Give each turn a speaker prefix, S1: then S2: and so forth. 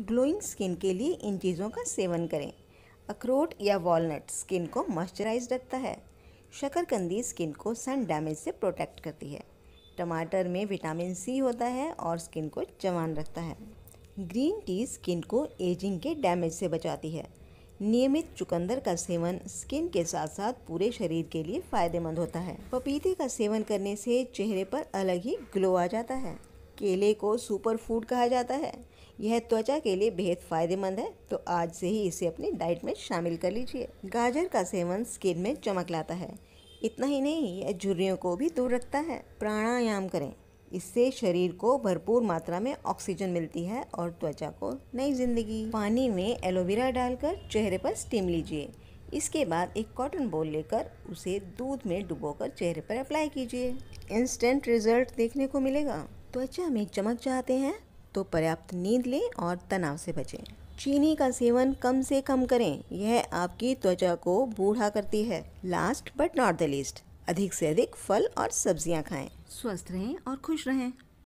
S1: glowing skin के लिए इन चीज़ों का सेवन करें अखरोट या वॉलनट स्किन को मॉइस्चराइज रखता है शकरकंदी स्किन को सन डैमेज से प्रोटेक्ट करती है टमाटर में विटामिन सी होता है और स्किन को जवान रखता है ग्रीन टी स्किन को एजिंग के डैमेज से बचाती है नियमित चुकंदर का सेवन स्किन के साथ साथ पूरे शरीर के लिए फायदेमंद होता है पपीते का सेवन करने से चेहरे पर अलग ही ग्लो आ जाता है केले को सुपर फूड कहा जाता है यह त्वचा के लिए बेहद फ़ायदेमंद है तो आज से ही इसे अपनी डाइट में शामिल कर लीजिए गाजर का सेवन स्किन में चमक लाता है इतना ही नहीं यह झुर्रियों को भी दूर रखता है प्राणायाम करें इससे शरीर को भरपूर मात्रा में ऑक्सीजन मिलती है और त्वचा को नई जिंदगी पानी में एलोवेरा डालकर चेहरे पर स्टीम लीजिए इसके बाद एक कॉटन बॉल लेकर उसे दूध में डुबोकर चेहरे पर अप्लाई कीजिए इंस्टेंट रिजल्ट देखने को मिलेगा त्वचा में चमक चाहते हैं तो पर्याप्त नींद लें और तनाव से बचें चीनी का सेवन कम से कम करें यह आपकी त्वचा को बूढ़ा करती है last but not the least अधिक से अधिक फल और सब्जियां खाएं स्वस्थ रहें और खुश रहें